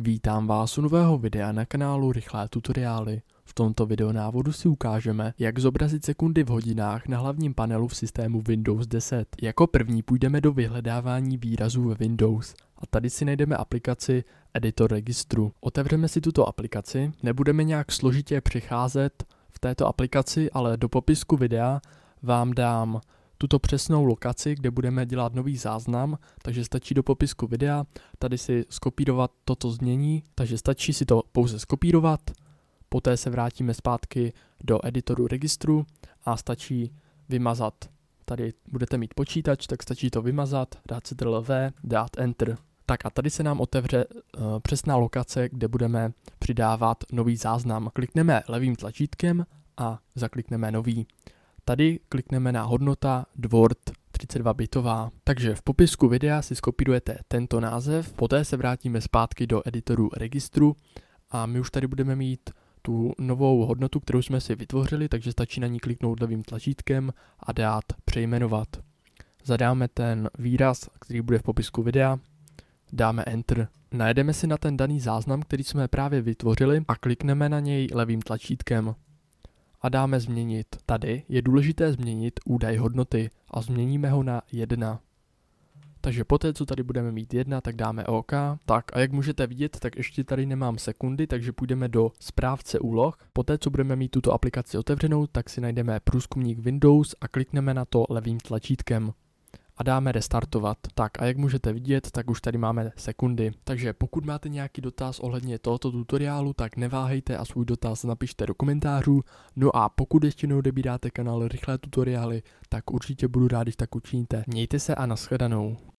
Vítám vás u nového videa na kanálu Rychlé tutoriály. V tomto videonávodu si ukážeme, jak zobrazit sekundy v hodinách na hlavním panelu v systému Windows 10. Jako první půjdeme do vyhledávání výrazů ve Windows a tady si najdeme aplikaci Editor registru. Otevřeme si tuto aplikaci, nebudeme nějak složitě přecházet v této aplikaci, ale do popisku videa vám dám tuto přesnou lokaci, kde budeme dělat nový záznam, takže stačí do popisku videa tady si skopírovat toto znění, takže stačí si to pouze skopírovat, poté se vrátíme zpátky do editoru registru a stačí vymazat. Tady budete mít počítač, tak stačí to vymazat, dát si v, dát enter. Tak a tady se nám otevře uh, přesná lokace, kde budeme přidávat nový záznam. Klikneme levým tlačítkem a zaklikneme nový. Tady klikneme na hodnota dvort 32 bitová. Takže v popisku videa si skopírujete tento název, poté se vrátíme zpátky do editoru registru a my už tady budeme mít tu novou hodnotu, kterou jsme si vytvořili, takže stačí na ní kliknout levým tlačítkem a dát přejmenovat. Zadáme ten výraz, který bude v popisku videa, dáme Enter. Najedeme si na ten daný záznam, který jsme právě vytvořili a klikneme na něj levým tlačítkem a dáme změnit. Tady je důležité změnit údaj hodnoty a změníme ho na 1. Takže poté, co tady budeme mít 1, tak dáme OK. Tak a jak můžete vidět, tak ještě tady nemám sekundy, takže půjdeme do správce úloh. Poté, co budeme mít tuto aplikaci otevřenou, tak si najdeme průzkumník Windows a klikneme na to levým tlačítkem a dáme restartovat. Tak a jak můžete vidět, tak už tady máme sekundy. Takže pokud máte nějaký dotaz ohledně tohoto tutoriálu, tak neváhejte a svůj dotaz napište do komentářů. No a pokud ještě neodebíráte kanál Rychlé tutoriály, tak určitě budu rád, když tak učiníte. Mějte se a nashledanou.